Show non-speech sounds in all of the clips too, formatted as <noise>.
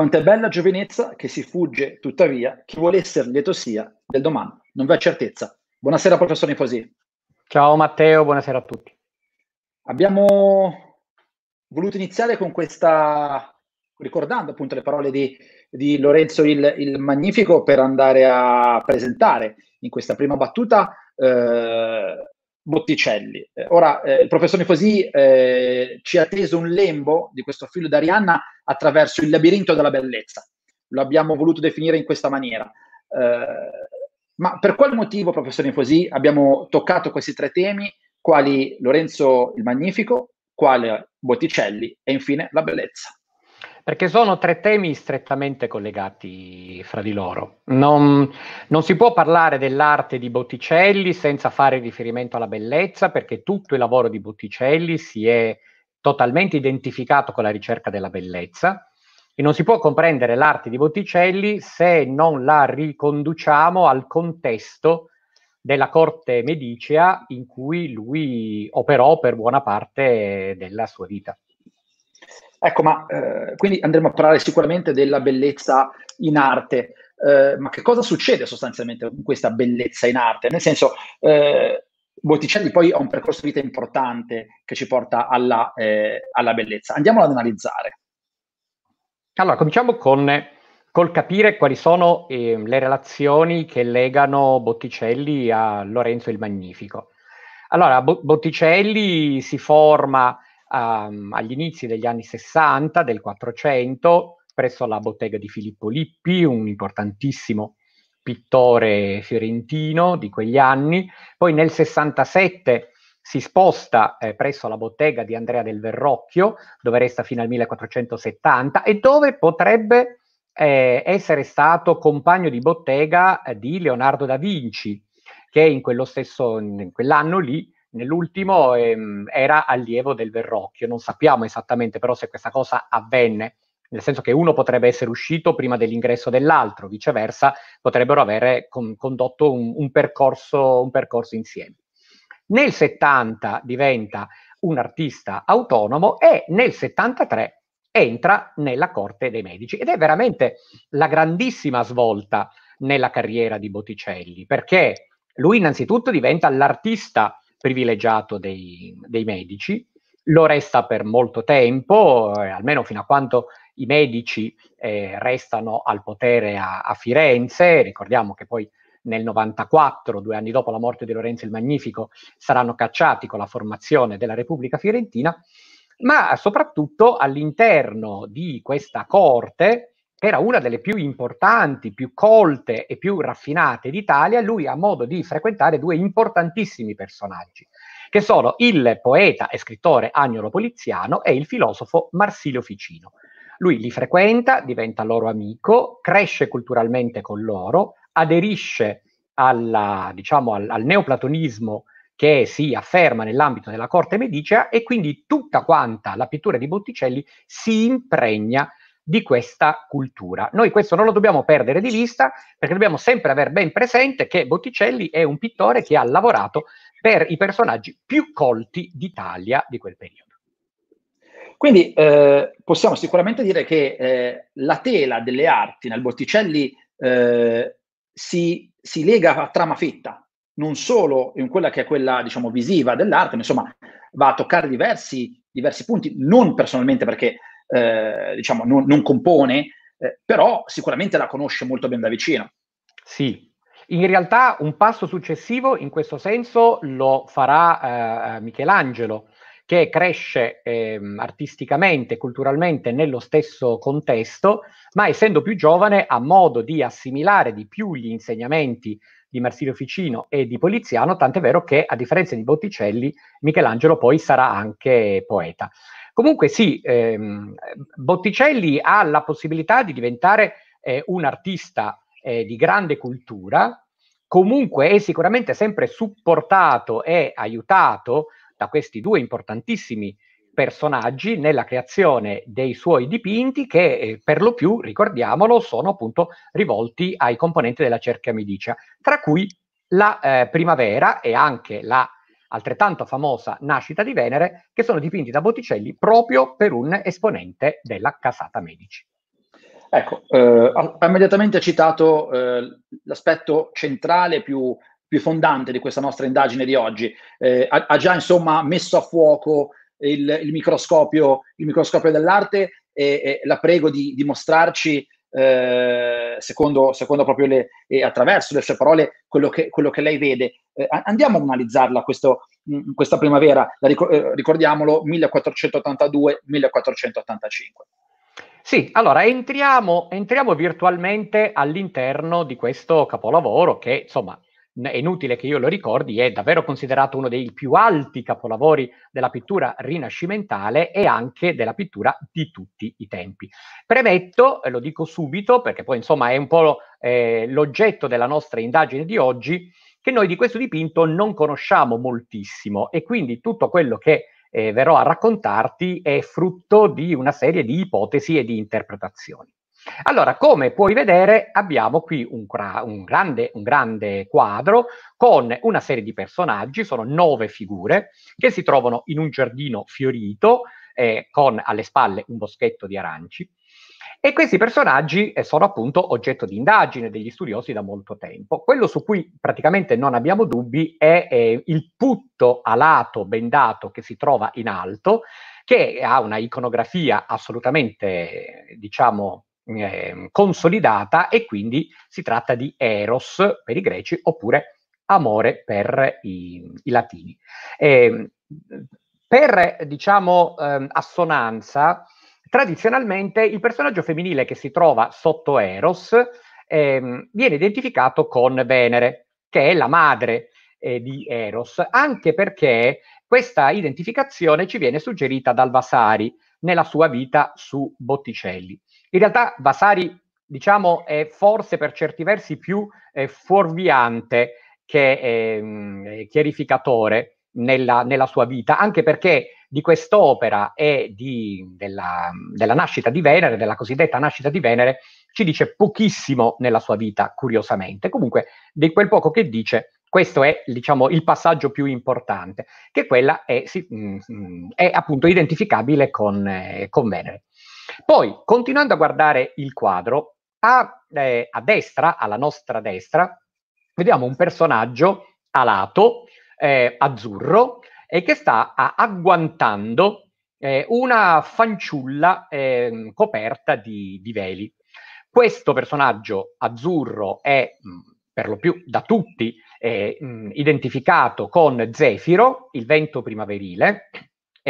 Quanto è bella giovinezza che si fugge, tuttavia, chi vuole essere lieto sia del domani. Non v'è certezza. Buonasera, professor Nifosi. Ciao Matteo, buonasera a tutti. Abbiamo voluto iniziare con questa, ricordando appunto le parole di, di Lorenzo il, il, Magnifico per andare a presentare in questa prima battuta eh, Botticelli. Eh, ora, eh, il professor Nicosi eh, ci ha teso un lembo di questo filo d'Arianna attraverso il labirinto della bellezza. Lo abbiamo voluto definire in questa maniera. Eh, ma per quale motivo, professor Nicosi, abbiamo toccato questi tre temi, quali Lorenzo il Magnifico, quale Botticelli e infine la bellezza? perché sono tre temi strettamente collegati fra di loro. Non, non, si può parlare dell'arte di Botticelli senza fare riferimento alla bellezza, perché tutto il lavoro di Botticelli si è totalmente identificato con la ricerca della bellezza e non si può comprendere l'arte di Botticelli se non la riconduciamo al contesto della corte medicea in cui lui operò per buona parte della sua vita. Ecco, ma eh, quindi andremo a parlare sicuramente della bellezza in arte, eh, ma che cosa succede sostanzialmente con questa bellezza in arte? Nel senso, eh, Botticelli poi ha un percorso di vita importante che ci porta alla, eh, alla bellezza. Andiamolo ad analizzare. Allora, cominciamo con col capire quali sono eh, le relazioni che legano Botticelli a Lorenzo il Magnifico. Allora, Bo- Botticelli si forma um, agli inizi degli anni 60 del 400 presso la bottega di Filippo Lippi, un importantissimo pittore fiorentino di quegli anni. Poi nel 67 si sposta eh, presso la bottega di Andrea del Verrocchio, dove resta fino al 1470 e dove potrebbe eh, essere stato compagno di bottega eh, di Leonardo da Vinci, che in, stesso, in quell'anno lì Nell'ultimo ehm, era allievo del Verrocchio, non sappiamo esattamente però se questa cosa avvenne, nel senso che uno potrebbe essere uscito prima dell'ingresso dell'altro, viceversa potrebbero avere con, condotto un, un, percorso, un percorso insieme. Nel 70 diventa un artista autonomo e nel 73 entra nella corte dei medici ed è veramente la grandissima svolta nella carriera di Botticelli perché lui innanzitutto diventa l'artista privilegiato dei, dei medici, lo resta per molto tempo, eh, almeno fino a quando i medici eh, restano al potere a, a, Firenze, ricordiamo che poi nel 94, due anni dopo la morte di Lorenzo il Magnifico, saranno cacciati con la formazione della Repubblica Fiorentina, ma soprattutto all'interno di questa corte che era una delle più importanti, più colte e più raffinate d'Italia, lui ha modo di frequentare due importantissimi personaggi, che sono il poeta e scrittore Agnolo Poliziano e il filosofo Marsilio Ficino. Lui li frequenta, diventa loro amico, cresce culturalmente con loro, aderisce alla, diciamo, al, al neoplatonismo che si afferma nell'ambito della corte medicea e quindi tutta quanta la pittura di Botticelli si impregna di questa cultura. Noi questo non lo dobbiamo perdere di vista perché dobbiamo sempre avere ben presente che Botticelli è un pittore che ha lavorato per i personaggi più colti d'Italia di quel periodo. Quindi eh, possiamo sicuramente dire che eh, la tela delle arti nel Botticelli eh, si, si, lega a trama fitta, non solo in quella che è quella diciamo, visiva dell'arte, ma insomma va a toccare diversi, diversi punti, non personalmente perché eh, diciamo, non, non compone, eh, però sicuramente la conosce molto ben da vicino. Sì, in realtà un passo successivo in questo senso lo farà eh, eh Michelangelo, che cresce eh, artisticamente, culturalmente nello stesso contesto, ma essendo più giovane ha modo di assimilare di più gli insegnamenti di Marsilio Ficino e di Poliziano, tant'è vero che a differenza di Botticelli, Michelangelo poi sarà anche poeta. Comunque sì, ehm, Botticelli ha la possibilità di diventare eh, un artista eh, di grande cultura, comunque è sicuramente sempre supportato e aiutato da questi due importantissimi personaggi nella creazione dei suoi dipinti che eh, per lo più, ricordiamolo, sono appunto rivolti ai componenti della cerchia midicia, tra cui la eh, primavera e anche la altrettanto famosa Nascita di Venere, che sono dipinti da Botticelli proprio per un esponente della casata Medici. Ecco, eh, ha immediatamente citato eh, l'aspetto centrale più, più, fondante di questa nostra indagine di oggi. Eh, ha, ha, già insomma messo a fuoco il, il, microscopio, il microscopio, dell'arte e, e la prego di, di mostrarci eh, secondo, secondo, proprio le, e attraverso le sue parole quello che, quello che lei vede. Eh, andiamo a analizzarla questo, mh, mm, questa primavera, ricor- eh, ricordiamolo 1482-1485. Sì, allora entriamo, entriamo virtualmente all'interno di questo capolavoro che insomma è inutile che io lo ricordi, è davvero considerato uno dei più alti capolavori della pittura rinascimentale e anche della pittura di tutti i tempi. Premetto, lo dico subito, perché poi insomma è un po' eh, l'oggetto della nostra indagine di oggi, che noi di questo dipinto non conosciamo moltissimo e quindi tutto quello che eh, verrò a raccontarti è frutto di una serie di ipotesi e di interpretazioni. Allora, come puoi vedere, abbiamo qui un, un, grande, un, grande, quadro con una serie di personaggi, sono nove figure, che si trovano in un giardino fiorito, eh, con alle spalle un boschetto di aranci. E questi personaggi eh, sono appunto oggetto di indagine degli studiosi da molto tempo. Quello su cui praticamente non abbiamo dubbi è eh, il putto alato bendato che si trova in alto, che ha una iconografia assolutamente, diciamo, Ehm, consolidata e quindi si tratta di eros per i greci oppure amore per i, i latini. Eh, per, diciamo, eh, assonanza, tradizionalmente il personaggio femminile che si trova sotto eros ehm, viene identificato con Venere, che è la madre eh, di Eros, anche perché questa identificazione ci viene suggerita dal Vasari nella sua vita su Botticelli. In realtà Vasari, diciamo, è forse per certi versi più eh, fuorviante che eh, chiarificatore nella, nella, sua vita, anche perché di quest'opera e di, della, della nascita di Venere, della cosiddetta nascita di Venere, ci dice pochissimo nella sua vita, curiosamente. Comunque, di quel poco che dice, questo è diciamo, il passaggio più importante, che quella è, si, mh, mm, mm, è appunto identificabile con, eh, con Venere. Poi, continuando a guardare il quadro, a, eh, a destra, alla nostra destra, vediamo un personaggio alato, eh, azzurro, e che sta agguantando eh, una fanciulla eh, coperta di, di, veli. Questo personaggio azzurro è mm, per lo più da tutti eh, mm, identificato con Zefiro, il vento primaverile,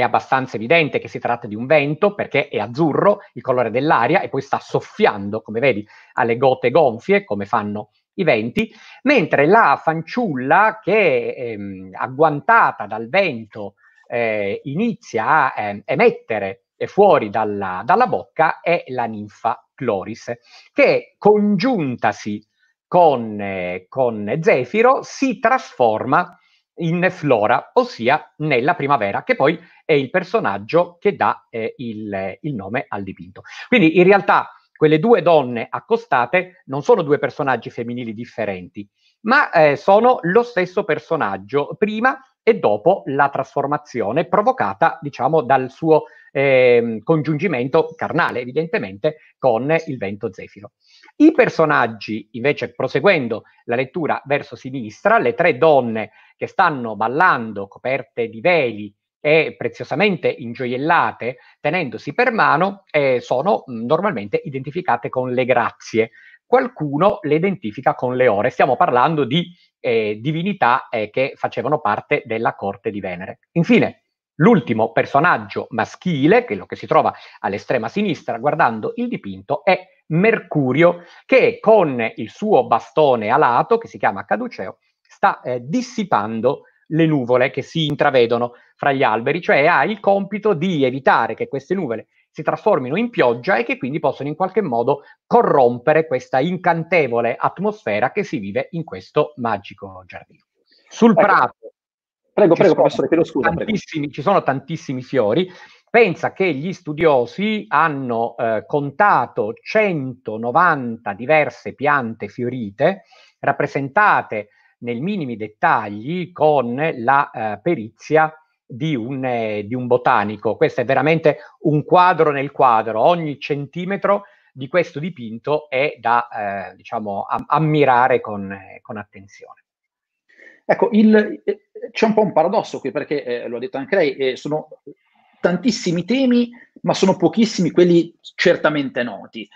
è abbastanza evidente che si tratta di un vento perché è azzurro il colore dell'aria e poi sta soffiando, come vedi, alle gote gonfie, come fanno i venti, mentre la fanciulla che ehm, agguantata dal vento eh, inizia a ehm, eh, emettere fuori dalla, dalla bocca è la ninfa Cloris, che congiuntasi con, eh, con Zefiro si trasforma in flora, ossia nella primavera, che poi è il personaggio che dà eh, il, il nome al dipinto. Quindi in realtà quelle due donne accostate non sono due personaggi femminili differenti, ma eh, sono lo stesso personaggio prima e dopo la trasformazione provocata, diciamo, dal suo eh, congiungimento carnale, evidentemente, con il vento zefiro. I personaggi, invece, proseguendo la lettura verso sinistra, le tre donne che stanno ballando coperte di veli e preziosamente ingioiellate tenendosi per mano eh, sono mh, mm, normalmente identificate con le grazie. Qualcuno le identifica con le ore. Stiamo parlando di eh, divinità eh, che facevano parte della corte di Venere. Infine, l'ultimo personaggio maschile, quello che si trova all'estrema sinistra guardando il dipinto, è Mercurio, che con il suo bastone alato, che si chiama Caduceo, sta eh, dissipando le nuvole che si intravedono fra gli alberi, cioè ha il compito di evitare che queste nuvole si trasformino in pioggia e che quindi possono in qualche modo corrompere questa incantevole atmosfera che si vive in questo magico giardino. Sul ecco. prato. Prego, prego, professore, chiedo scusa. Prego. Ci sono tantissimi fiori. Pensa che gli studiosi hanno eh, contato 190 diverse piante fiorite rappresentate nel minimi dettagli con la eh, perizia di un, eh, di un, botanico. Questo è veramente un quadro nel quadro. Ogni centimetro di questo dipinto è da eh, diciamo, a, ammirare con, eh, con, attenzione. Ecco, il, eh, c'è un po' un paradosso qui perché, eh, lo ha detto anche lei, eh, sono tantissimi temi, ma sono pochissimi quelli certamente noti.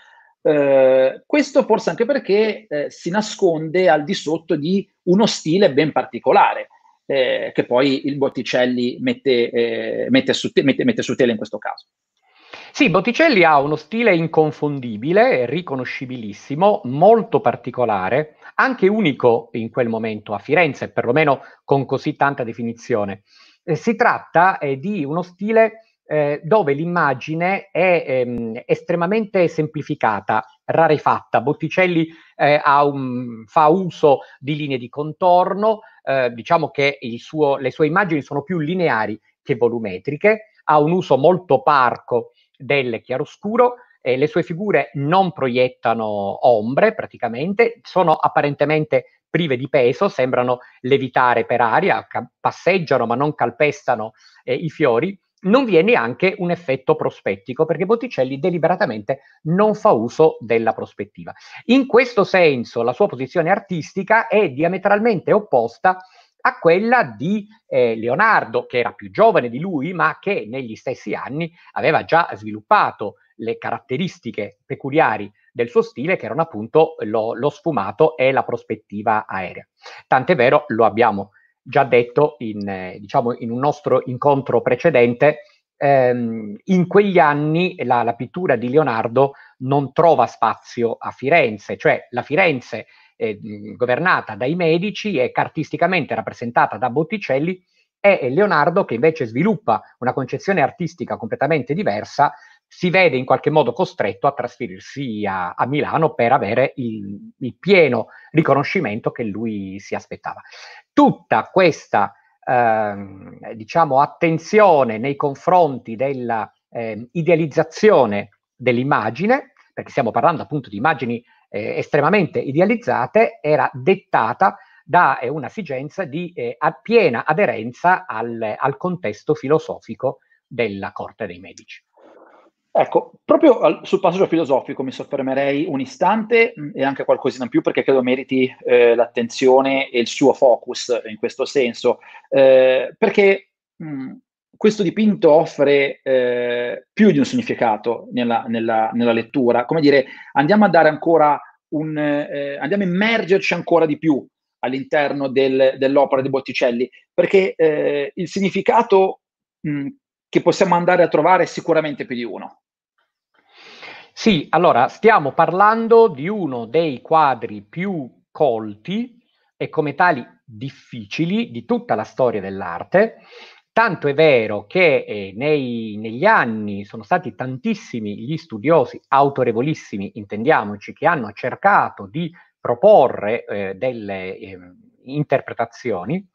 questo forse anche perché si nasconde al di sotto di uno stile ben particolare eh, che poi il Botticelli mette, eh, mette, su mette, mette, su, tela in questo caso. Sì, Botticelli ha uno stile inconfondibile, riconoscibilissimo, molto particolare, anche unico in quel momento a Firenze, perlomeno con così tanta definizione. Eh, si tratta eh, di uno stile eh, dove l'immagine è ehm, estremamente semplificata, rarefatta. Botticelli eh, un, fa uso di linee di contorno, eh, diciamo che suo, le sue immagini sono più lineari che volumetriche, ha un uso molto parco del chiaroscuro, eh, le sue figure non proiettano ombre praticamente, sono apparentemente prive di peso, sembrano levitare per aria, ca- passeggiano ma non calpestano eh, i fiori non vi è neanche un effetto prospettico, perché Botticelli deliberatamente non fa uso della prospettiva. In questo senso la sua posizione artistica è diametralmente opposta a quella di eh, Leonardo, che era più giovane di lui, ma che negli stessi anni aveva già sviluppato le caratteristiche peculiari del suo stile, che erano appunto lo, lo sfumato e la prospettiva aerea. Tant'è vero, lo abbiamo già detto in, eh, diciamo, in un nostro incontro precedente, ehm, in quegli anni la, la, pittura di Leonardo non trova spazio a Firenze, cioè la Firenze eh, governata dai Medici e cartisticamente rappresentata da Botticelli e Leonardo che invece sviluppa una concezione artistica completamente diversa si vede in qualche modo costretto a trasferirsi a, a Milano per avere il, il, pieno riconoscimento che lui si aspettava. Tutta questa ehm, diciamo, attenzione nei confronti dell'idealizzazione ehm, eh, dell'immagine, perché stiamo parlando appunto di immagini eh, estremamente idealizzate, era dettata da eh, un'esigenza di eh, piena aderenza al, al contesto filosofico della corte dei medici. Ecco, proprio al, sul passaggio filosofico mi soffermerei un istante mh, mm, e anche qualcosina in più perché credo meriti eh, l'attenzione e il suo focus in questo senso, eh, perché mh, mm, questo dipinto offre eh, più di un significato nella, nella, nella, lettura, come dire, andiamo a dare ancora un, eh, andiamo a immergerci ancora di più all'interno del, dell'opera di Botticelli, perché eh, il significato mh, mm, che possiamo andare a trovare è sicuramente più di uno. Sì, allora stiamo parlando di uno dei quadri più colti e come tali difficili di tutta la storia dell'arte, tanto è vero che eh, nei, negli anni sono stati tantissimi gli studiosi autorevolissimi, intendiamoci, che hanno cercato di proporre eh, delle eh, interpretazioni.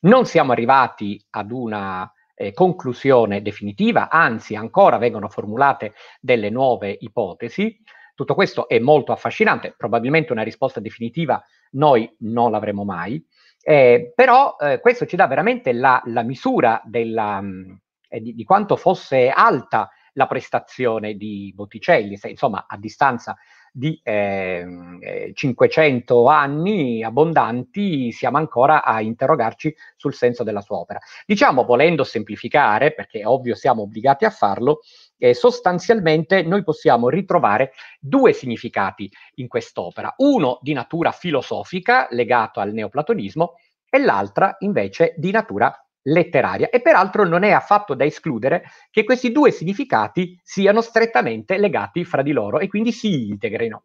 Non siamo arrivati ad una eh, conclusione definitiva, anzi ancora vengono formulate delle nuove ipotesi. Tutto questo è molto affascinante, probabilmente una risposta definitiva noi non l'avremo mai, eh, però eh, questo ci dà veramente la, la misura della, mh, mm, eh, di, di quanto fosse alta la prestazione di Botticelli, se, insomma a distanza di ehm, eh, 500 anni abbondanti siamo ancora a interrogarci sul senso della sua opera. Diciamo, volendo semplificare, perché è ovvio siamo obbligati a farlo, eh, sostanzialmente noi possiamo ritrovare due significati in quest'opera, uno di natura filosofica legato al neoplatonismo e l'altra invece di natura letteraria e peraltro non è affatto da escludere che questi due significati siano strettamente legati fra di loro e quindi si integrino.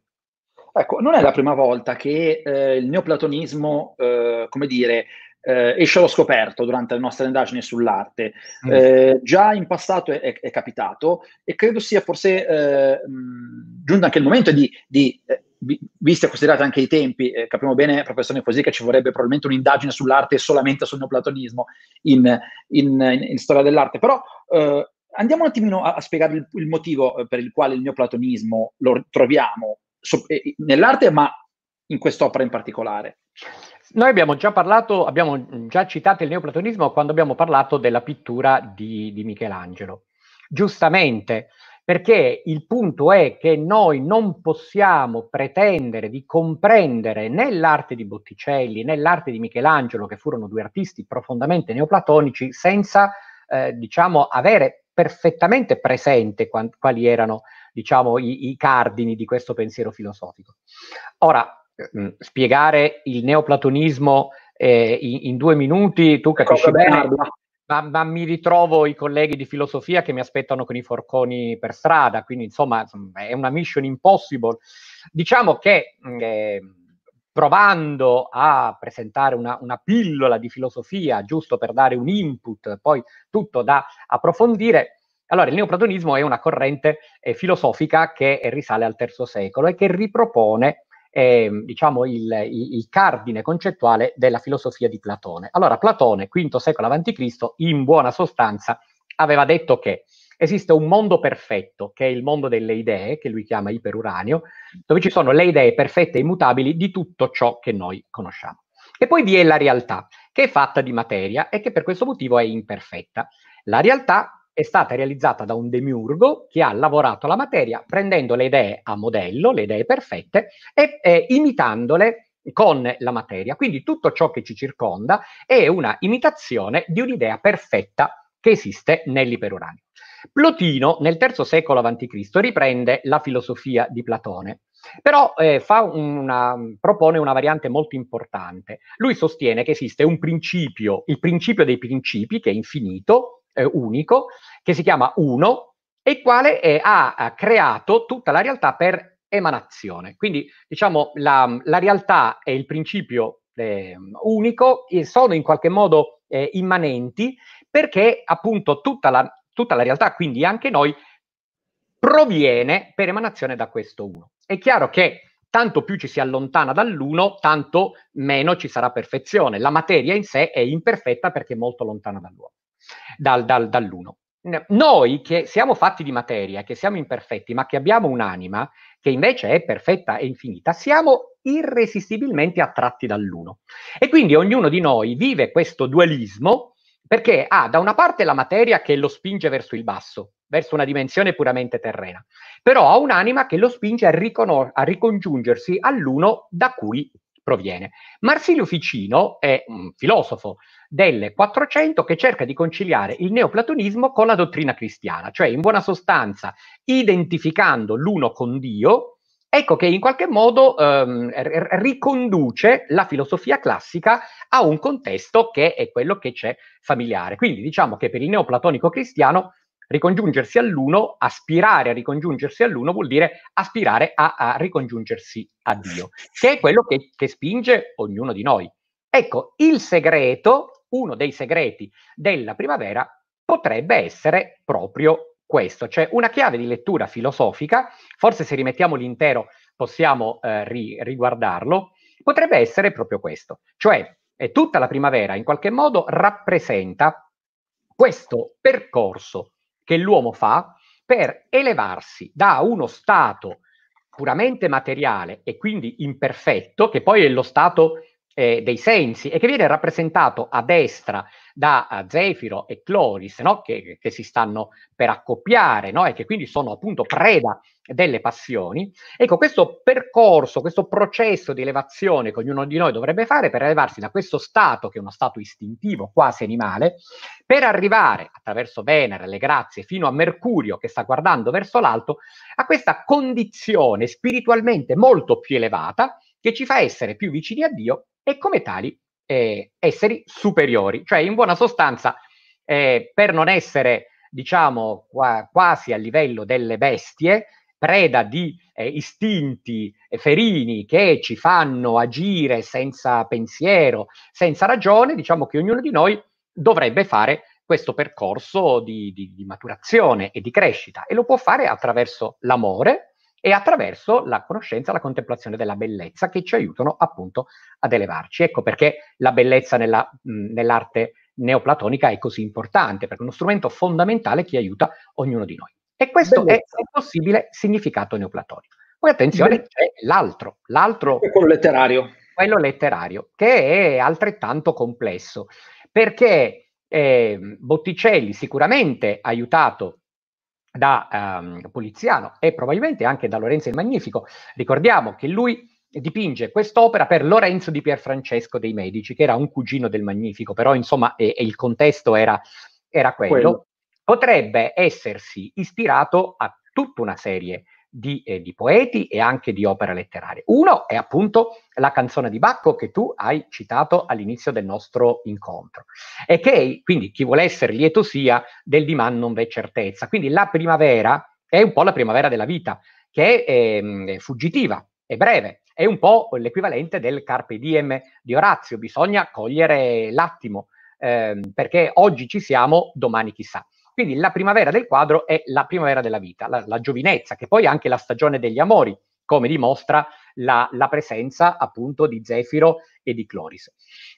Ecco, non è la prima volta che eh, il neoplatonismo, eh, come dire, eh, esce allo scoperto durante le nostre indagini sull'arte. Mm. Eh, già in passato è, è, capitato e credo sia forse eh, mh, giunto anche il momento di, di eh, visti e considerati anche i tempi, eh, capiamo bene, professore così, che ci vorrebbe probabilmente un'indagine sull'arte solamente sul neoplatonismo in, in, in, in storia dell'arte, però eh, andiamo un attimino a, a spiegare il, il, motivo eh, per il quale il neoplatonismo lo troviamo so, eh, nell'arte, ma in quest'opera in particolare. Noi abbiamo già parlato, abbiamo già citato il neoplatonismo quando abbiamo parlato della pittura di, di Michelangelo. Giustamente, perché il punto è che noi non possiamo pretendere di comprendere né l'arte di Botticelli né l'arte di Michelangelo, che furono due artisti profondamente neoplatonici, senza eh, diciamo, avere perfettamente presente quali erano diciamo, i, i cardini di questo pensiero filosofico. Ora, eh, spiegare il neoplatonismo eh, in, in, due minuti, tu capisci bene. Bella. Ma, ma, mi ritrovo i colleghi di filosofia che mi aspettano con i forconi per strada, quindi insomma è una mission impossible. Diciamo che mm, eh, provando a presentare una, una, pillola di filosofia, giusto per dare un input, poi tutto da approfondire, allora il neoplatonismo è una corrente eh, filosofica che risale al III secolo e che ripropone è ehm, diciamo, il, il, cardine concettuale della filosofia di Platone. Allora, Platone, V secolo a.C., in buona sostanza, aveva detto che esiste un mondo perfetto, che è il mondo delle idee, che lui chiama iperuranio, dove ci sono le idee perfette e immutabili di tutto ciò che noi conosciamo. E poi vi è la realtà, che è fatta di materia e che per questo motivo è imperfetta. La realtà è stata realizzata da un demiurgo che ha lavorato la materia prendendo le idee a modello, le idee perfette, e eh, imitandole con la materia. Quindi tutto ciò che ci circonda è una imitazione di un'idea perfetta che esiste nell'iperuranio. Plotino, nel III secolo a.C., riprende la filosofia di Platone, però eh, una, propone una variante molto importante. Lui sostiene che esiste un principio, il principio dei principi, che è infinito, eh, unico che si chiama Uno e il quale è, ha, ha creato tutta la realtà per emanazione. Quindi diciamo la, la realtà e il principio eh, unico sono in qualche modo eh, immanenti perché appunto tutta la, tutta la realtà, quindi anche noi, proviene per emanazione da questo uno. È chiaro che tanto più ci si allontana dall'uno, tanto meno ci sarà perfezione. La materia in sé è imperfetta perché è molto lontana dall'uomo dal, dal, dall'1. Noi che siamo fatti di materia, che siamo imperfetti, ma che abbiamo un'anima che invece è perfetta e infinita, siamo irresistibilmente attratti dall'uno. E quindi ognuno di noi vive questo dualismo perché ha da una parte la materia che lo spinge verso il basso, verso una dimensione puramente terrena, però ha un'anima che lo spinge a, ricon- a ricongiungersi all'uno da cui proviene. Marsilio Ficino è un filosofo del 400 che cerca di conciliare il neoplatonismo con la dottrina cristiana, cioè in buona sostanza identificando l'uno con Dio, ecco che in qualche modo ehm, riconduce la filosofia classica a un contesto che è quello che c'è familiare. Quindi diciamo che per il neoplatonico cristiano ricongiungersi all'uno, aspirare a ricongiungersi all'uno vuol dire aspirare a, a ricongiungersi a Dio, che è quello che, che spinge ognuno di noi. Ecco, il segreto, uno dei segreti della primavera, potrebbe essere proprio questo, cioè una chiave di lettura filosofica, forse se rimettiamo l'intero possiamo eh, ri- riguardarlo, potrebbe essere proprio questo, cioè tutta la primavera in qualche modo rappresenta questo percorso che l'uomo fa per elevarsi da uno stato puramente materiale e quindi imperfetto, che poi è lo stato eh, dei sensi e che viene rappresentato a destra da eh, Zefiro e Cloris, no? che, che, si stanno per accoppiare no? e che quindi sono appunto preda delle passioni. Ecco, questo percorso, questo processo di elevazione che ognuno di noi dovrebbe fare per elevarsi da questo stato, che è uno stato istintivo, quasi animale, per arrivare attraverso Venere, le grazie, fino a Mercurio che sta guardando verso l'alto, a questa condizione spiritualmente molto più elevata che ci fa essere più vicini a Dio e come tali eh, esseri superiori, cioè in buona sostanza eh, per non essere diciamo qua, quasi a livello delle bestie, preda di eh, istinti eh, ferini che ci fanno agire senza pensiero, senza ragione, diciamo che ognuno di noi dovrebbe fare questo percorso di, di, di maturazione e di crescita e lo può fare attraverso l'amore, e attraverso la conoscenza, la contemplazione della bellezza che ci aiutano appunto ad elevarci. Ecco perché la bellezza nella, mh, nell'arte neoplatonica è così importante, perché è uno strumento fondamentale che aiuta ognuno di noi. E questo bellezza. è il possibile significato neoplatonico. Poi attenzione, Beh. c'è l'altro, l'altro... È quello letterario. Quello letterario, che è altrettanto complesso, perché eh, Botticelli sicuramente ha aiutato da ehm, Poliziano e probabilmente anche da Lorenzo il Magnifico. Ricordiamo che lui dipinge quest'opera per Lorenzo di Pierfrancesco dei Medici, che era un cugino del Magnifico, però insomma e, e il contesto era, era quello. quello. Potrebbe essersi ispirato a tutta una serie di di, eh, di, poeti e anche di opere letterarie. Uno è appunto la canzone di Bacco che tu hai citato all'inizio del nostro incontro e che quindi chi vuole essere lieto sia del di man non v'è certezza. Quindi la primavera è un po' la primavera della vita che è, ehm, è fuggitiva, è breve, è un po' l'equivalente del carpe diem di Orazio, bisogna cogliere l'attimo. Ehm, perché oggi ci siamo, domani chissà. Quindi la primavera del quadro è la primavera della vita, la, la giovinezza, che poi è anche la stagione degli amori, come dimostra la, la, presenza appunto di Zefiro e di Cloris.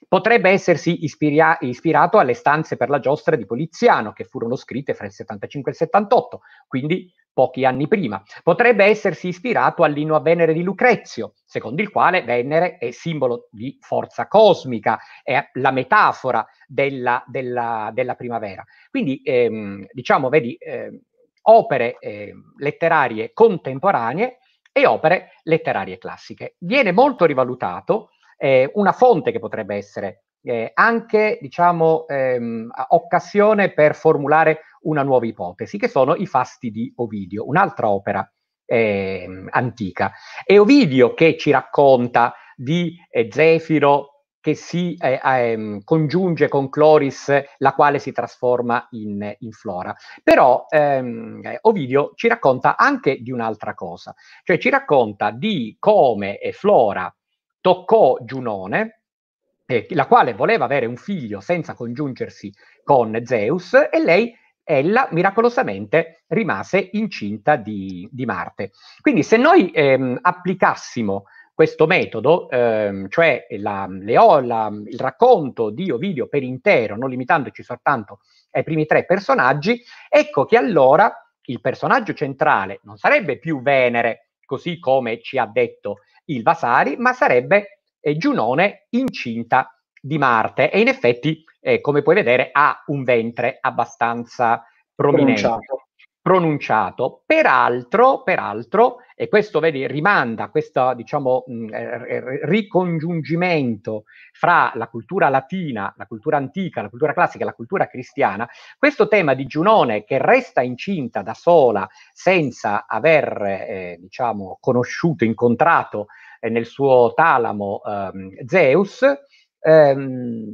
Potrebbe essersi ispira- ispirato alle stanze per la giostra di Poliziano che furono scritte fra il 75 e il 78, quindi pochi anni prima. Potrebbe essersi ispirato all'inno a Venere di Lucrezio, secondo il quale Venere è simbolo di forza cosmica, è la metafora della, della, della primavera. Quindi, ehm, diciamo, vedi, eh, opere eh, letterarie contemporanee e opere letterarie classiche. Viene molto rivalutato eh, una fonte che potrebbe essere eh, anche diciamo, ehm, occasione per formulare una nuova ipotesi, che sono i fasti di Ovidio, un'altra opera ehm, antica. È Ovidio che ci racconta di eh, Zefiro che si eh, ehm, congiunge con Cloris, la quale si trasforma in, in Flora. Però ehm, eh, Ovidio ci racconta anche di un'altra cosa, cioè ci racconta di come eh, Flora toccò Giunone, eh, la quale voleva avere un figlio senza congiungersi con Zeus e lei ella miracolosamente rimase incinta di, di Marte. Quindi se noi ehm, applicassimo questo metodo, ehm, cioè la, le, la, il racconto di Ovidio per intero, non limitandoci soltanto ai primi tre personaggi, ecco che allora il personaggio centrale non sarebbe più Venere, così come ci ha detto il Vasari, ma sarebbe eh, Giunone incinta di Marte e in effetti, eh, come puoi vedere, ha un ventre abbastanza prominente. Pronunciato. pronunciato. Peraltro, peraltro, e questo vedi, rimanda a questo diciamo, mm, eh, eh, ricongiungimento fra la cultura latina, la cultura antica, la cultura classica e la cultura cristiana, questo tema di Giunone che resta incinta da sola senza aver eh, diciamo, conosciuto, incontrato eh, nel suo talamo ehm, Zeus, ehm,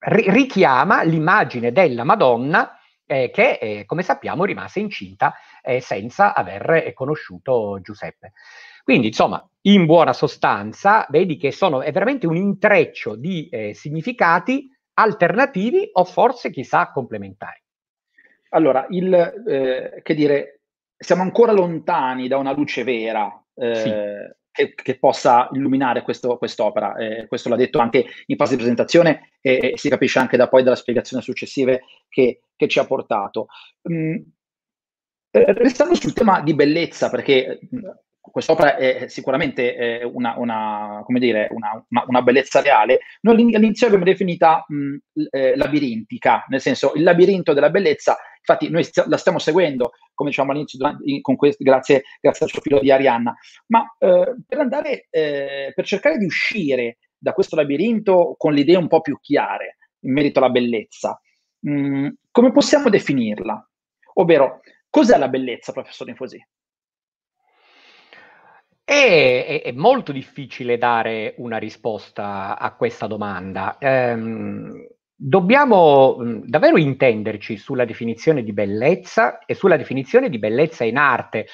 ri- richiama l'immagine della Madonna eh, che, eh, come sappiamo, rimase incinta eh, senza aver eh, conosciuto Giuseppe. Quindi, insomma, in buona sostanza, vedi che sono, è veramente un intreccio di eh, significati alternativi o forse chissà complementari. Allora, il, che dire, siamo ancora lontani da una luce vera, sì che, che possa illuminare questo, quest'opera. Eh, questo l'ha detto anche in fase di presentazione e, si capisce anche da poi dalla spiegazione successiva che, che ci ha portato. Mm. Eh, restando sul tema di bellezza, perché quest'opera è sicuramente eh, una, una, dire, una, una, bellezza reale, noi all'inizio l'abbiamo definita mh, eh, labirintica, nel senso il labirinto della bellezza, infatti noi st- la stiamo seguendo, come diciamo all'inizio, durante, questi, grazie, grazie, al suo filo di Arianna, ma eh, per andare, eh, per cercare di uscire da questo labirinto con le idee un po' più chiare in merito alla bellezza, mh, come possiamo definirla? Ovvero, cos'è la bellezza, professor Infosi? È, è, molto difficile dare una risposta a questa domanda. Ehm, dobbiamo mh, mm, davvero intenderci sulla definizione di bellezza e sulla definizione di bellezza in arte,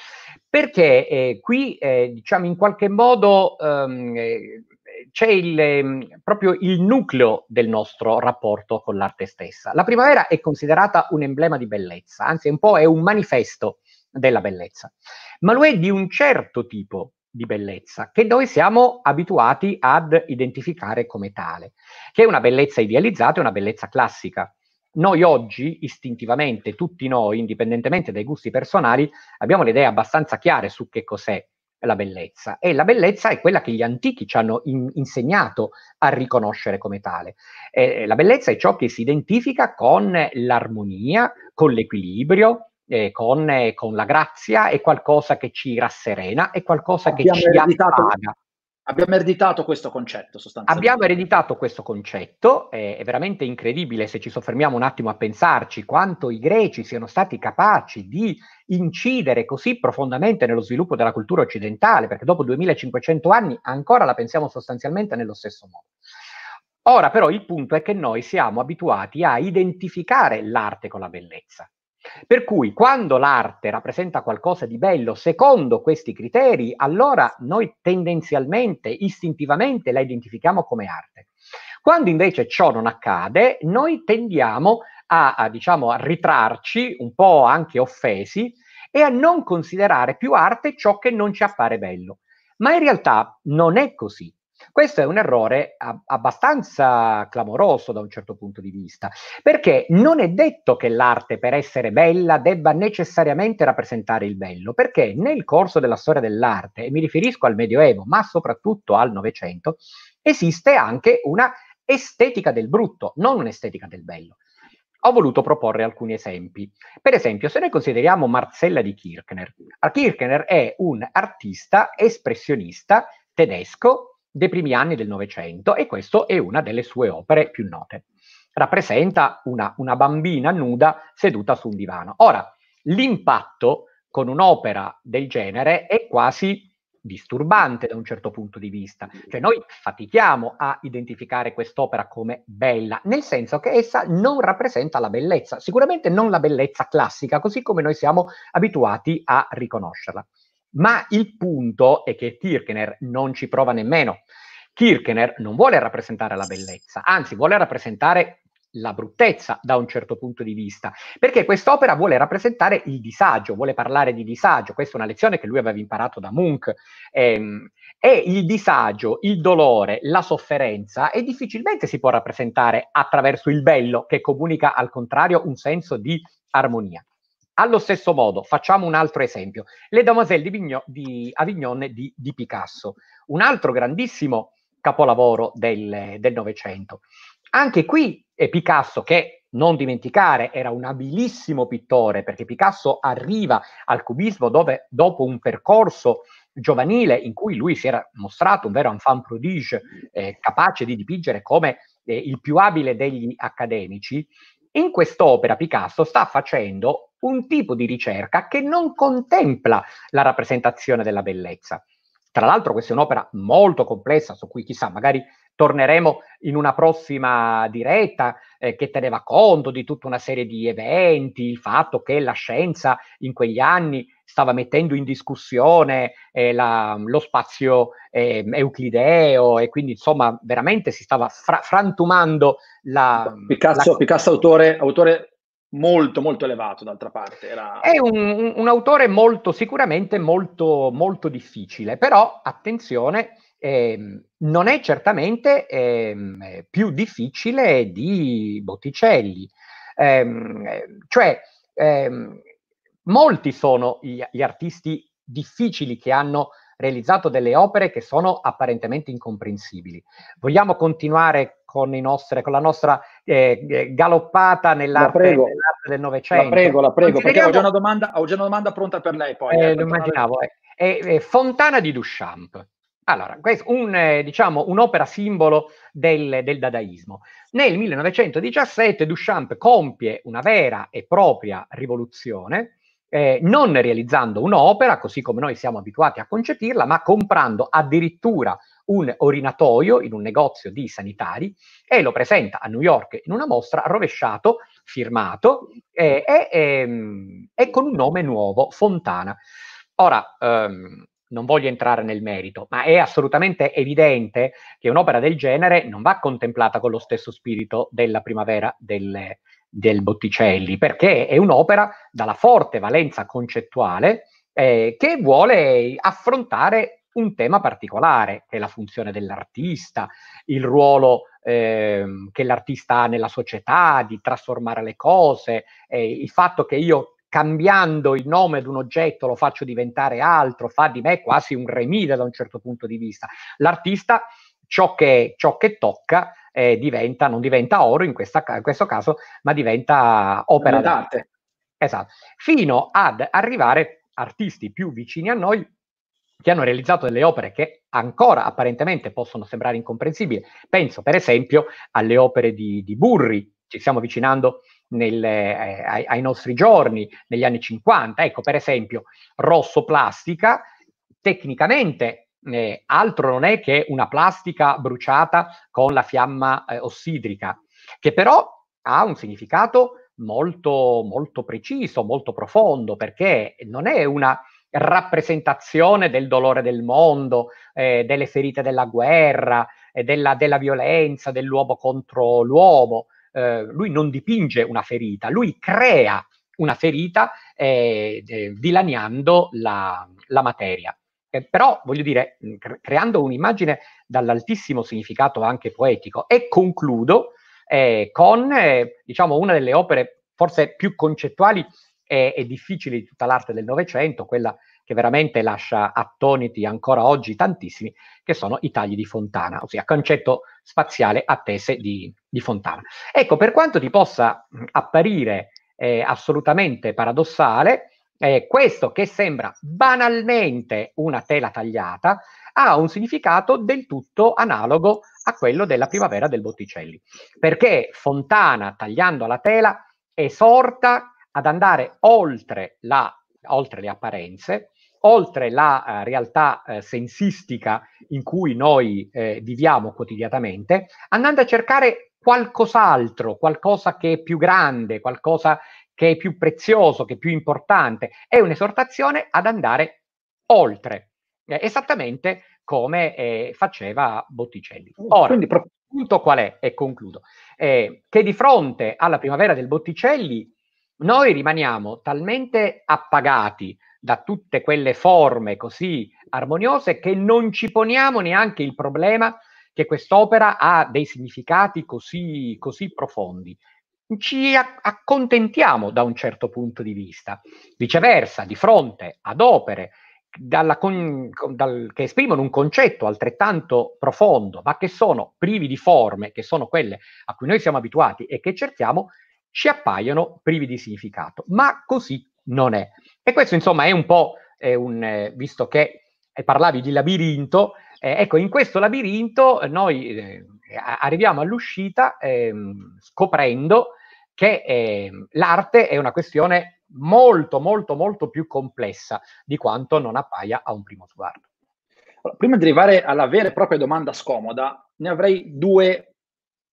perché eh, qui eh, diciamo in qualche modo ehm, eh, c'è il, mm, proprio il nucleo del nostro rapporto con l'arte stessa. La primavera è considerata un emblema di bellezza, anzi un po' è un manifesto della bellezza, ma lo è di un certo tipo di bellezza che noi siamo abituati ad identificare come tale, che è una bellezza idealizzata e una bellezza classica. Noi oggi, istintivamente, tutti noi, indipendentemente dai gusti personali, abbiamo le idee abbastanza chiare su che cos'è la bellezza e la bellezza è quella che gli antichi ci hanno in- insegnato a riconoscere come tale. Eh, la bellezza è ciò che si identifica con l'armonia, con l'equilibrio, eh, con, eh, con, la grazia, è qualcosa che ci rasserena, è qualcosa abbiamo che ci ereditato, appaga. Abbiamo ereditato questo concetto sostanzialmente. Abbiamo ereditato questo concetto, eh, è veramente incredibile se ci soffermiamo un attimo a pensarci quanto i greci siano stati capaci di incidere così profondamente nello sviluppo della cultura occidentale, perché dopo 2500 anni ancora la pensiamo sostanzialmente nello stesso modo. Ora però il punto è che noi siamo abituati a identificare l'arte con la bellezza. Per cui quando l'arte rappresenta qualcosa di bello secondo questi criteri, allora noi tendenzialmente, istintivamente la identifichiamo come arte. Quando invece ciò non accade, noi tendiamo a, a, diciamo, a ritrarci un po' anche offesi e a non considerare più arte ciò che non ci appare bello. Ma in realtà non è così. Questo è un errore a- abbastanza clamoroso da un certo punto di vista, perché non è detto che l'arte per essere bella debba necessariamente rappresentare il bello, perché nel corso della storia dell'arte, e mi riferisco al Medioevo, ma soprattutto al Novecento, esiste anche una estetica del brutto, non un'estetica del bello ho voluto proporre alcuni esempi. Per esempio, se noi consideriamo Marcella di Kirchner, Kirchner è un artista espressionista tedesco dei primi anni del Novecento e questa è una delle sue opere più note. Rappresenta una, una bambina nuda seduta su un divano. Ora, l'impatto con un'opera del genere è quasi disturbante da un certo punto di vista. Cioè noi fatichiamo a identificare quest'opera come bella, nel senso che essa non rappresenta la bellezza, sicuramente non la bellezza classica, così come noi siamo abituati a riconoscerla. Ma il punto è che Kirchner non ci prova nemmeno. Kirchner non vuole rappresentare la bellezza, anzi vuole rappresentare la bruttezza da un certo punto di vista, perché quest'opera vuole rappresentare il disagio, vuole parlare di disagio, questa è una lezione che lui aveva imparato da Munch, ehm, e il disagio, il dolore, la sofferenza e difficilmente si può rappresentare attraverso il bello che comunica al contrario un senso di armonia. Allo stesso modo, facciamo un altro esempio, Le Damoiselle di, Vigno, di Avignone di, di, Picasso, un altro grandissimo capolavoro del Novecento. Anche qui è eh, Picasso che, non dimenticare, era un abilissimo pittore, perché Picasso arriva al cubismo dove, dopo un percorso giovanile in cui lui si era mostrato un vero enfant prodige, eh, capace di dipingere come eh, il più abile degli accademici, in quest'opera Picasso sta facendo un tipo di ricerca che non contempla la rappresentazione della bellezza. Tra l'altro questa è un'opera molto complessa su cui chissà, magari torneremo in una prossima diretta eh, che teneva conto di tutta una serie di eventi, il fatto che la scienza in quegli anni stava mettendo in discussione eh, la, lo spazio eh, euclideo e quindi insomma veramente si stava fra- frantumando la... Picasso, mm, la... Picasso autore, autore molto molto elevato d'altra parte. Era... È un, un, autore molto, sicuramente molto, molto difficile, però attenzione, ehm, non è certamente ehm, più difficile di Botticelli. Ehm, eh, cioè, ehm, molti sono gli, gli artisti difficili che hanno realizzato delle opere che sono apparentemente incomprensibili. Vogliamo continuare con, nostre, con la nostra eh, eh galoppata nell'arte, nell'arte del Novecento? La prego, la prego, perché ho già, domanda, ho già una domanda, pronta per lei poi. Eh, eh, lo immaginavo. Eh, Fontana di Duchamp. Allora, un, eh, diciamo, un'opera simbolo del, del, dadaismo. Nel 1917 Duchamp compie una vera e propria rivoluzione eh, non realizzando un'opera, così come noi siamo abituati a concepirla, ma comprando addirittura un orinatoio in un negozio di sanitari e lo presenta a New York in una mostra rovesciato, firmato eh, e eh, eh, con un nome nuovo, Fontana. Ora, ehm, non voglio entrare nel merito, ma è assolutamente evidente che un'opera del genere non va contemplata con lo stesso spirito della primavera delle, del Botticelli, perché è un'opera dalla forte valenza concettuale eh, che vuole affrontare un tema particolare, che è la funzione dell'artista, il ruolo eh, che l'artista ha nella società, di trasformare le cose, eh, il fatto che io cambiando il nome di un oggetto lo faccio diventare altro, fa di me quasi un remide da un certo punto di vista. L'artista ciò che, ciò che tocca eh, diventa, non diventa oro in, questa, in, questo caso, ma diventa opera d'arte. Esatto. Fino ad arrivare artisti più vicini a noi che hanno realizzato delle opere che ancora apparentemente possono sembrare incomprensibili. Penso per esempio alle opere di, di Burri, ci stiamo avvicinando nel, eh, ai, ai, nostri giorni, negli anni 50. Ecco, per esempio, Rosso Plastica, tecnicamente eh, altro non è che una plastica bruciata con la fiamma eh, ossidrica, che però ha un significato molto, molto preciso, molto profondo, perché non è una rappresentazione del dolore del mondo, eh, delle ferite della guerra, eh, della, della, violenza, dell'uomo contro l'uomo. Eh, lui non dipinge una ferita, lui crea una ferita eh, dilaniando la, la materia. Eh, però, voglio dire, mm, creando un'immagine dall'altissimo significato anche poetico. E concludo eh, con, eh, diciamo, una delle opere forse più concettuali e, e difficili di tutta l'arte del Novecento, quella che veramente lascia attoniti ancora oggi tantissimi, che sono i tagli di Fontana, ossia concetto spaziale a tese di, di Fontana. Ecco, per quanto ti possa mm, apparire eh, assolutamente paradossale, eh, questo che sembra banalmente una tela tagliata ha un significato del tutto analogo a quello della primavera del Botticelli, perché Fontana, tagliando la tela, esorta ad andare oltre, la, oltre le apparenze, oltre la uh, realtà uh, sensistica in cui noi eh, viviamo quotidianamente, andando a cercare qualcos'altro, qualcosa che è più grande, qualcosa che è più prezioso, che è più importante, è un'esortazione ad andare oltre, eh, esattamente come eh, faceva Botticelli. Mm, Ora, Quindi, il punto qual è, e concludo, eh, che di fronte alla primavera del Botticelli noi rimaniamo talmente appagati da tutte quelle forme così armoniose che non ci poniamo neanche il problema che quest'opera ha dei significati così, così profondi ci accontentiamo da un certo punto di vista. Viceversa, di fronte ad opere con, dal, che esprimono un concetto altrettanto profondo, ma che sono privi di forme, che sono quelle a cui noi siamo abituati e che cerchiamo, ci appaiono privi di significato. Ma così non è. E questo, insomma, è un po' è un, eh, visto che eh, parlavi di labirinto, eh, ecco, in questo labirinto noi eh, arriviamo all'uscita ehm, scoprendo che ehm, l'arte è una questione molto, molto, molto più complessa di quanto non appaia a un primo sguardo. Allora, prima di arrivare alla vera e propria domanda scomoda, ne avrei due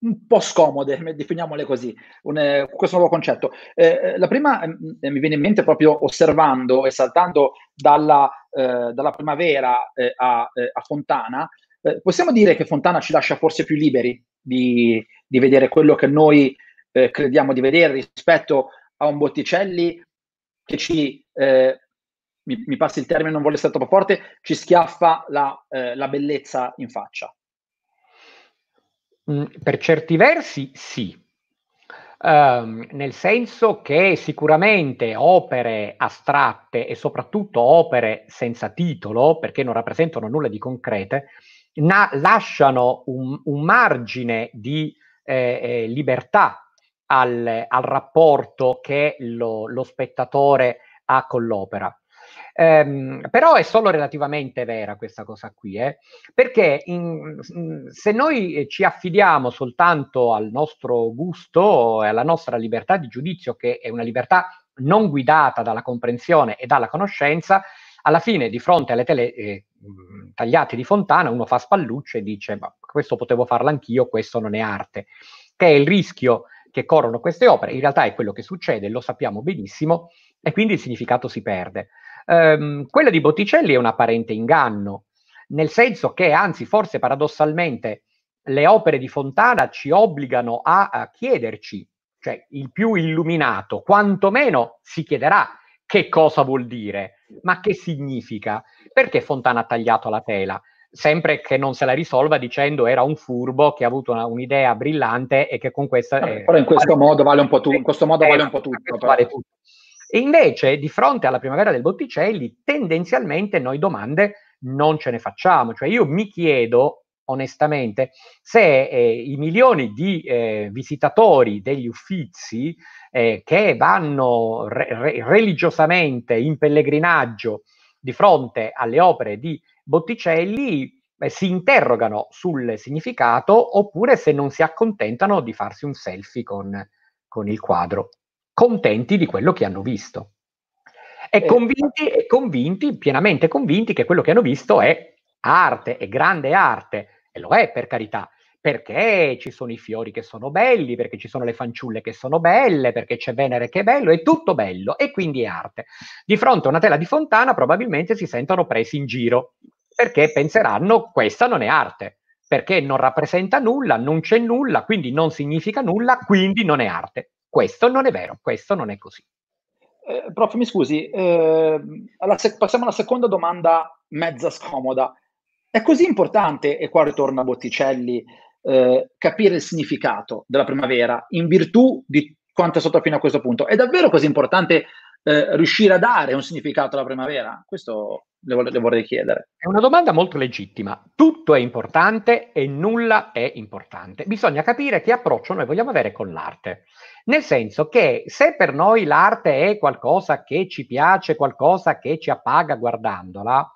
un po' scomode, <laughs> definiamole così, un, eh, questo nuovo concetto. Eh, eh la prima ehm, eh, mi viene in mente proprio osservando e saltando dalla, eh, dalla primavera eh, a, a, Fontana, eh, possiamo dire che Fontana ci lascia forse più liberi di, di vedere quello che noi eh, crediamo di vedere rispetto a un Botticelli che ci, eh, mi, mi, passi il termine, non vuole essere troppo forte, ci schiaffa la, eh, la bellezza in faccia. Mm, per certi versi sì, Um, nel senso che sicuramente opere astratte e soprattutto opere senza titolo, perché non rappresentano nulla di concrete, na- lasciano un, un, margine di eh, eh, libertà al, al, rapporto che lo, lo spettatore ha con l'opera. Ehm, però è solo relativamente vera questa cosa qui, eh? perché in, se noi ci affidiamo soltanto al nostro gusto e alla nostra libertà di giudizio, che è una libertà non guidata dalla comprensione e dalla conoscenza, alla fine, di fronte alle tele eh, tagliate di Fontana, uno fa spallucce e dice, ma questo potevo farlo anch'io, questo non è arte, che è il rischio che corrono queste opere. In realtà è quello che succede, lo sappiamo benissimo, e quindi il significato si perde. Ehm, quella di Botticelli è un apparente inganno, nel senso che, anzi, forse paradossalmente, le opere di Fontana ci obbligano a, a chiederci, cioè il più illuminato, quantomeno si chiederà che cosa vuol dire, ma che significa, perché Fontana ha tagliato la tela, sempre che non se la risolva dicendo era un furbo che ha avuto una, un'idea brillante e che con questa... Vabbè, eh, però in questo vale, modo vale un po', tutto, eh, in questo modo vale un po esatto, tutto. Vale tutto. E invece di fronte alla primavera del Botticelli tendenzialmente noi domande non ce ne facciamo, cioè io mi chiedo onestamente, se eh, i milioni di eh, visitatori degli uffizi eh, che vanno re- re- religiosamente in pellegrinaggio di fronte alle opere di Botticelli eh, si interrogano sul significato oppure se non si accontentano di farsi un selfie con, con il quadro, contenti di quello che hanno visto. E eh. convinti, e convinti, pienamente convinti che quello che hanno visto è arte, è grande arte, e lo è per carità, perché ci sono i fiori che sono belli, perché ci sono le fanciulle che sono belle, perché c'è Venere che è bello, è tutto bello e quindi è arte. Di fronte a una tela di Fontana probabilmente si sentono presi in giro, perché penseranno questa non è arte, perché non rappresenta nulla, non c'è nulla, quindi non significa nulla, quindi non è arte. Questo non è vero, questo non è così. Eh, prof, mi scusi, eh, alla sec- passiamo alla seconda domanda mezza scomoda. È così importante, e qua ritorna Botticelli, eh, capire il significato della primavera in virtù di quanto è stato fino a questo punto. È davvero così importante eh, riuscire a dare un significato alla primavera? Questo le, vo- le vorrei chiedere. È una domanda molto legittima. Tutto è importante e nulla è importante. Bisogna capire che approccio noi vogliamo avere con l'arte. Nel senso che se per noi l'arte è qualcosa che ci piace, qualcosa che ci appaga guardandola,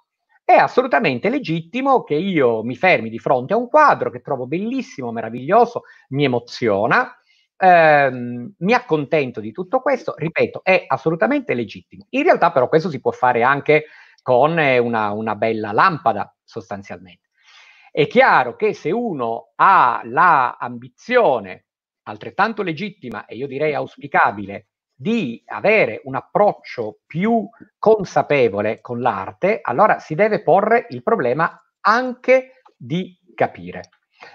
è assolutamente legittimo che io mi fermi di fronte a un quadro che trovo bellissimo, meraviglioso, mi emoziona, ehm, mi accontento di tutto questo, ripeto, è assolutamente legittimo. In realtà però questo si può fare anche con eh, una, una bella lampada sostanzialmente. È chiaro che se uno ha l'ambizione altrettanto legittima e io direi auspicabile di avere un approccio più consapevole con l'arte, allora si deve porre il problema anche di capire.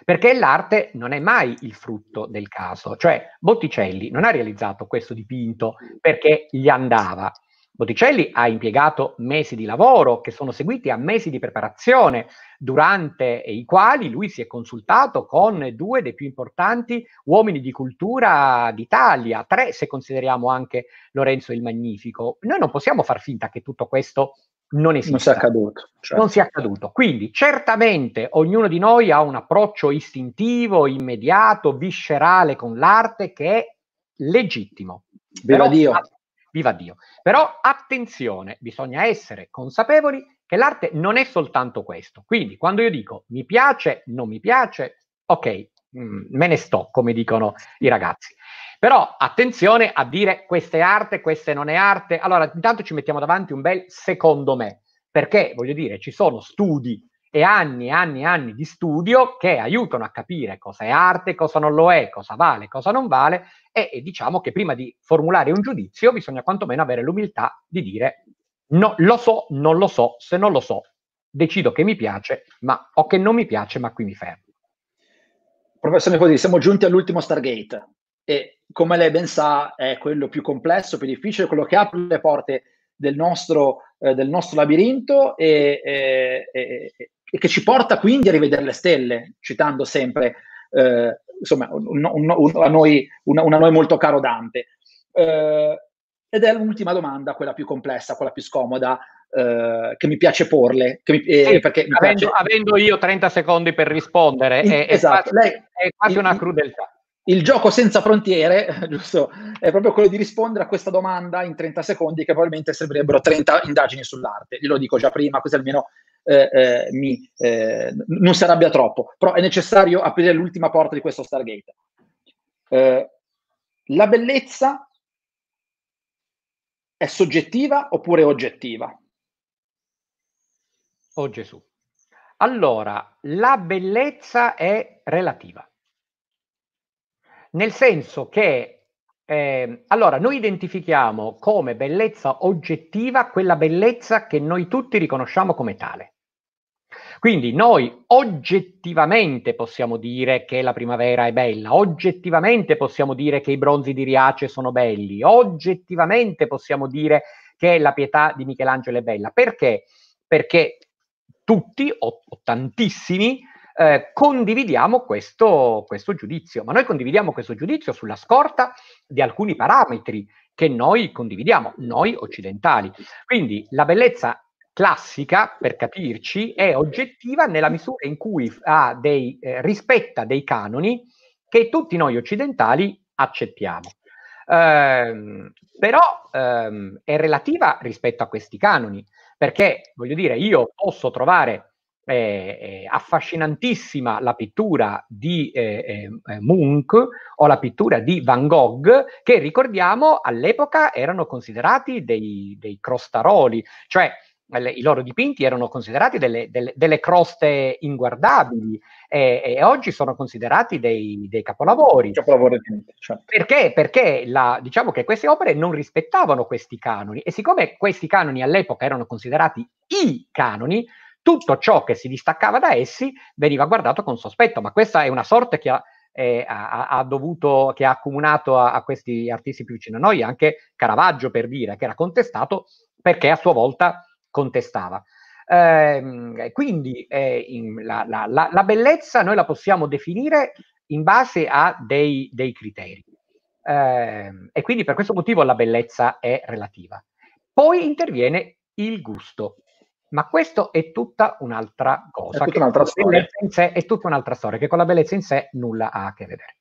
Perché l'arte non è mai il frutto del caso, cioè Botticelli non ha realizzato questo dipinto perché gli andava, Botticelli ha impiegato mesi di lavoro che sono seguiti a mesi di preparazione, durante i quali lui si è consultato con due dei più importanti uomini di cultura d'Italia, tre se consideriamo anche Lorenzo il Magnifico. Noi non possiamo far finta che tutto questo non esista. Non sia accaduto. Certo. Non sia accaduto. Quindi certamente ognuno di noi ha un approccio istintivo, immediato, viscerale con l'arte che è legittimo. Viva Dio! viva Dio. Però attenzione, bisogna essere consapevoli che l'arte non è soltanto questo. Quindi quando io dico mi piace, non mi piace, ok, mh, mm, me ne sto, come dicono i ragazzi. Però attenzione a dire questa è arte, questa non è arte. Allora, intanto ci mettiamo davanti un bel secondo me, perché voglio dire, ci sono studi e anni e anni e anni di studio che aiutano a capire cosa è arte, cosa non lo è, cosa vale, cosa non vale e, e diciamo che prima di formulare un giudizio bisogna quantomeno avere l'umiltà di dire no, lo so, non lo so, se non lo so decido che mi piace ma, o che non mi piace ma qui mi fermo. Professore Nicosi, siamo giunti all'ultimo Stargate e come lei ben sa è quello più complesso, più difficile, quello che apre le porte del nostro, eh, del nostro labirinto e, e, e, e che ci porta quindi a rivedere le stelle, citando sempre eh, insomma, un, un, un, a noi, una, una, a noi molto caro Dante. Eh, ed è l'ultima domanda, quella più complessa, quella più scomoda, eh, che mi piace porle. Mi, eh, avendo, mi piace... avendo, io 30 secondi per rispondere, in, è, esatto, è, quasi, lei, è quasi una crudeltà il gioco senza frontiere, <laughs> giusto, è proprio quello di rispondere a questa domanda in 30 secondi che probabilmente servirebbero 30 indagini sull'arte. Glielo dico già prima, così almeno eh, eh, mi, eh, non si arrabbia troppo, però è necessario aprire l'ultima porta di questo Stargate. Eh, la bellezza è soggettiva oppure oggettiva? Oh Gesù. Allora, la bellezza è relativa nel senso che eh, allora noi identifichiamo come bellezza oggettiva quella bellezza che noi tutti riconosciamo come tale. Quindi noi oggettivamente possiamo dire che la primavera è bella, oggettivamente possiamo dire che i bronzi di Riace sono belli, oggettivamente possiamo dire che la pietà di Michelangelo è bella. Perché? Perché tutti o, o tantissimi eh, condividiamo questo, questo giudizio, ma noi condividiamo questo giudizio sulla scorta di alcuni parametri che noi condividiamo, noi occidentali. Quindi la bellezza classica, per capirci, è oggettiva nella misura in cui dei, eh, rispetta dei canoni che tutti noi occidentali accettiamo. Ehm, però ehm, è relativa rispetto a questi canoni, perché voglio dire, io posso trovare eh, eh, affascinantissima la pittura di eh, eh, Munch o la pittura di Van Gogh, che ricordiamo all'epoca erano considerati dei, dei crostaroli, cioè le, i loro dipinti erano considerati delle, delle, delle croste inguardabili e, e, oggi sono considerati dei, dei capolavori. Capolavori, certo. Perché? Perché la, diciamo che queste opere non rispettavano questi canoni e siccome questi canoni all'epoca erano considerati i canoni, tutto ciò che si distaccava da essi veniva guardato con sospetto, ma questa è una sorte che ha, eh, ha, ha dovuto, che ha accomunato a, a, questi artisti più vicini a noi, anche Caravaggio per dire, che era contestato perché a sua volta contestava. Eh, quindi eh, in, la, la, la, la, bellezza noi la possiamo definire in base a dei, dei criteri ehm, e quindi per questo motivo la bellezza è relativa. Poi interviene il gusto. Ma questo è tutta un'altra cosa. È tutta un'altra storia. Sé, è tutta un'altra storia, che con la bellezza in sé nulla ha a che vedere.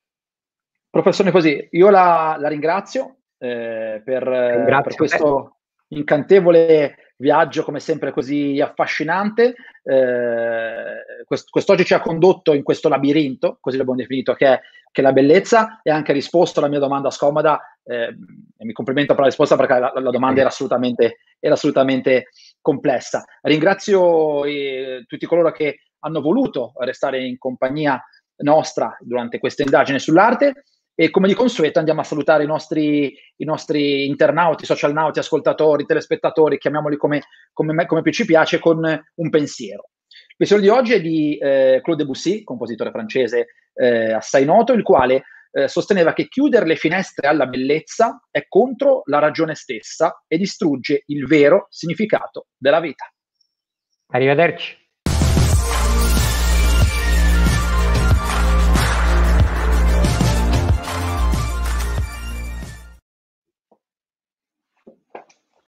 Professore Così, io la, la ringrazio eh, per, eh, per, questo incantevole viaggio, come sempre così affascinante. Eh, quest'oggi ci ha condotto in questo labirinto, così l'abbiamo definito, che è, che è la bellezza, e ha anche risposto alla mia domanda scomoda. Eh, mi complimento per la risposta perché la, la domanda era assolutamente, era assolutamente complessa. Ringrazio eh, tutti coloro che hanno voluto restare in compagnia nostra durante questa indagine sull'arte e come di consueto andiamo a salutare i nostri, i nostri internauti, socialnauti, ascoltatori, telespettatori, chiamiamoli come, come, come più ci piace, con un pensiero. Il pensiero di oggi è di eh, Claude Debussy, compositore francese eh, assai noto, il quale eh, sosteneva che chiudere le finestre alla bellezza è contro la ragione stessa e distrugge il vero significato della vita. Arrivederci.